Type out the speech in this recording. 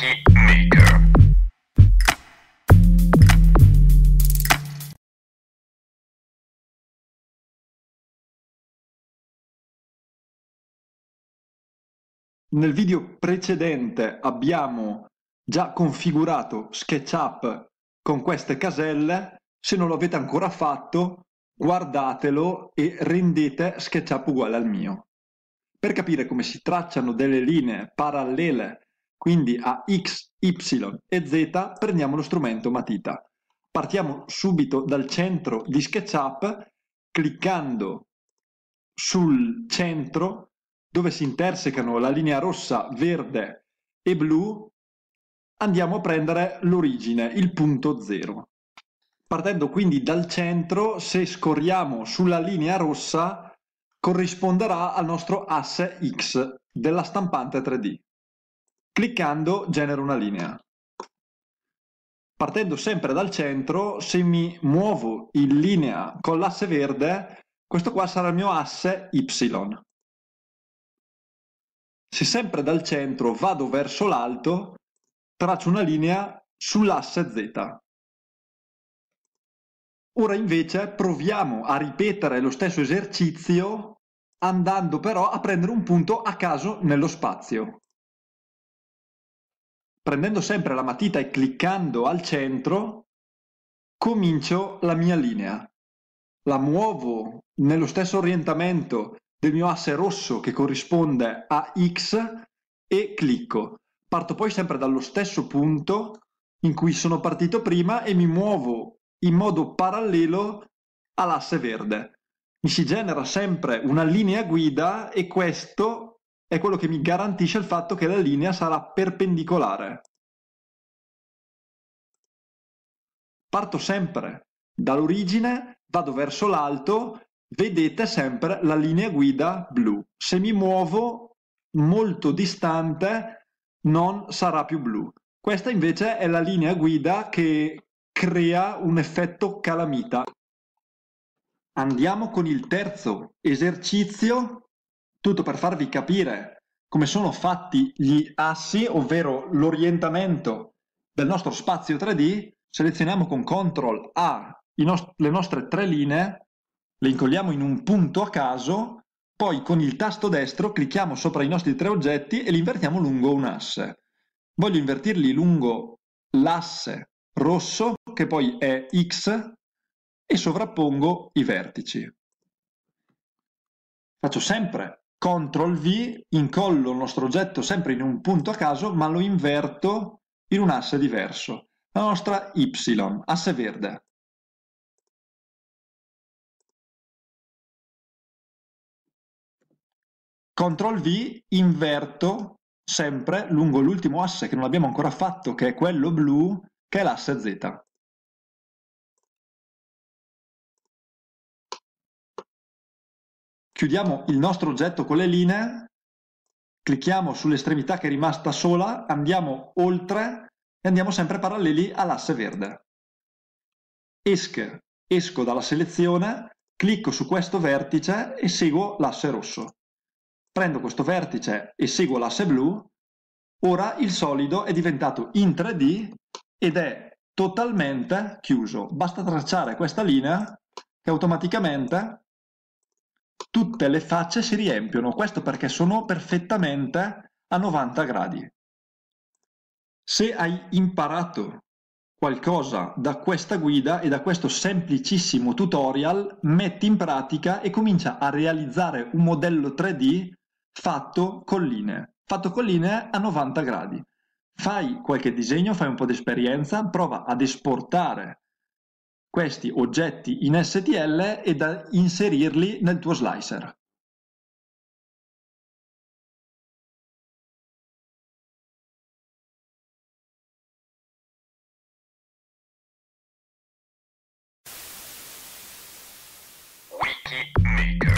Beatmaker. Nel video precedente abbiamo già configurato SketchUp con queste caselle. Se non lo avete ancora fatto, guardatelo e rendete SketchUp uguale al mio. Per capire come si tracciano delle linee parallele quindi a x, y e z prendiamo lo strumento matita. Partiamo subito dal centro di SketchUp cliccando sul centro dove si intersecano la linea rossa, verde e blu andiamo a prendere l'origine, il punto 0. Partendo quindi dal centro, se scorriamo sulla linea rossa, corrisponderà al nostro asse X della stampante 3D. Cliccando genero una linea. Partendo sempre dal centro, se mi muovo in linea con l'asse verde, questo qua sarà il mio asse Y. Se sempre dal centro vado verso l'alto, traccio una linea sull'asse Z. Ora invece proviamo a ripetere lo stesso esercizio andando però a prendere un punto a caso nello spazio prendendo sempre la matita e cliccando al centro, comincio la mia linea. La muovo nello stesso orientamento del mio asse rosso che corrisponde a X e clicco. Parto poi sempre dallo stesso punto in cui sono partito prima e mi muovo in modo parallelo all'asse verde. Mi si genera sempre una linea guida e questo è quello che mi garantisce il fatto che la linea sarà perpendicolare. Parto sempre dall'origine, vado verso l'alto, vedete sempre la linea guida blu. Se mi muovo molto distante non sarà più blu. Questa invece è la linea guida che crea un effetto calamita. Andiamo con il terzo esercizio tutto per farvi capire come sono fatti gli assi, ovvero l'orientamento del nostro spazio 3D, selezioniamo con CTRL A nost le nostre tre linee, le incolliamo in un punto a caso, poi con il tasto destro clicchiamo sopra i nostri tre oggetti e li invertiamo lungo un asse. Voglio invertirli lungo l'asse rosso, che poi è X, e sovrappongo i vertici. Faccio sempre CTRL V, incollo il nostro oggetto sempre in un punto a caso, ma lo inverto in un asse diverso, la nostra Y, asse verde. CTRL V, inverto sempre lungo l'ultimo asse che non abbiamo ancora fatto, che è quello blu, che è l'asse Z. Chiudiamo il nostro oggetto con le linee, clicchiamo sull'estremità che è rimasta sola, andiamo oltre e andiamo sempre paralleli all'asse verde. Esche, esco dalla selezione, clicco su questo vertice e seguo l'asse rosso. Prendo questo vertice e seguo l'asse blu, ora il solido è diventato in 3D ed è totalmente chiuso. Basta tracciare questa linea che automaticamente tutte le facce si riempiono, questo perché sono perfettamente a 90 gradi. Se hai imparato qualcosa da questa guida e da questo semplicissimo tutorial, metti in pratica e comincia a realizzare un modello 3D fatto con linee, fatto con linee a 90 gradi. Fai qualche disegno, fai un po' di esperienza, prova ad esportare questi oggetti in STL e da inserirli nel tuo slicer. Wiki Maker.